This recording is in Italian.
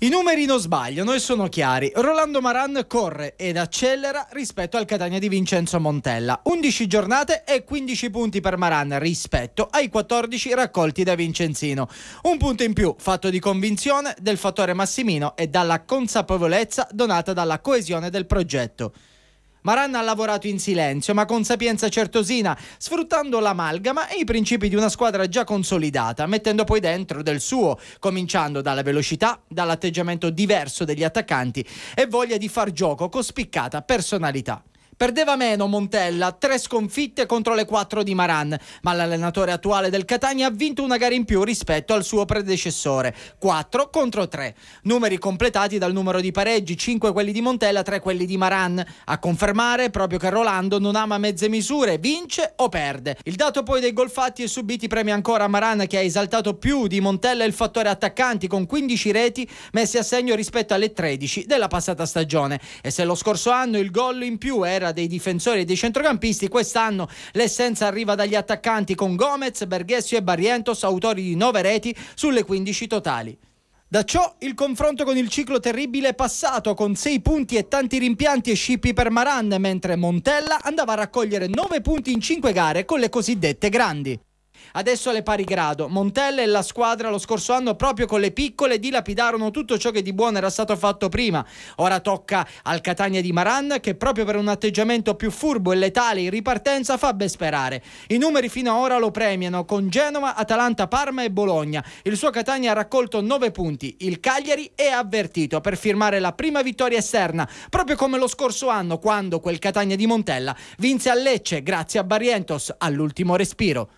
I numeri non sbagliano e sono chiari. Rolando Maran corre ed accelera rispetto al Catania di Vincenzo Montella. 11 giornate e 15 punti per Maran rispetto ai 14 raccolti da Vincenzino. Un punto in più fatto di convinzione del fattore Massimino e dalla consapevolezza donata dalla coesione del progetto. Maran ha lavorato in silenzio, ma con sapienza certosina, sfruttando l'amalgama e i principi di una squadra già consolidata, mettendo poi dentro del suo, cominciando dalla velocità, dall'atteggiamento diverso degli attaccanti e voglia di far gioco con spiccata personalità. Perdeva meno Montella, tre sconfitte contro le quattro di Maran, ma l'allenatore attuale del Catania ha vinto una gara in più rispetto al suo predecessore, 4 contro 3. Numeri completati dal numero di pareggi, 5 quelli di Montella, 3 quelli di Maran. A confermare proprio che Rolando non ama mezze misure, vince o perde. Il dato poi dei gol fatti e subiti premia ancora Maran che ha esaltato più di Montella il fattore attaccanti con 15 reti messe a segno rispetto alle 13 della passata stagione. E se lo scorso anno il gol in più era era dei difensori e dei centrocampisti. Quest'anno l'essenza arriva dagli attaccanti con Gomez, Berghessio e Barrientos, autori di 9 reti sulle 15 totali. Da ciò il confronto con il ciclo terribile passato con 6 punti e tanti rimpianti e scippi per Maran, mentre Montella andava a raccogliere 9 punti in 5 gare con le cosiddette grandi adesso alle pari grado. Montella e la squadra lo scorso anno proprio con le piccole dilapidarono tutto ciò che di buono era stato fatto prima. Ora tocca al Catania di Maran che proprio per un atteggiamento più furbo e letale in ripartenza fa ben sperare. I numeri fino ad ora lo premiano con Genova, Atalanta, Parma e Bologna. Il suo Catania ha raccolto 9 punti. Il Cagliari è avvertito per firmare la prima vittoria esterna, proprio come lo scorso anno quando quel Catania di Montella vinse a Lecce grazie a Barrientos all'ultimo respiro.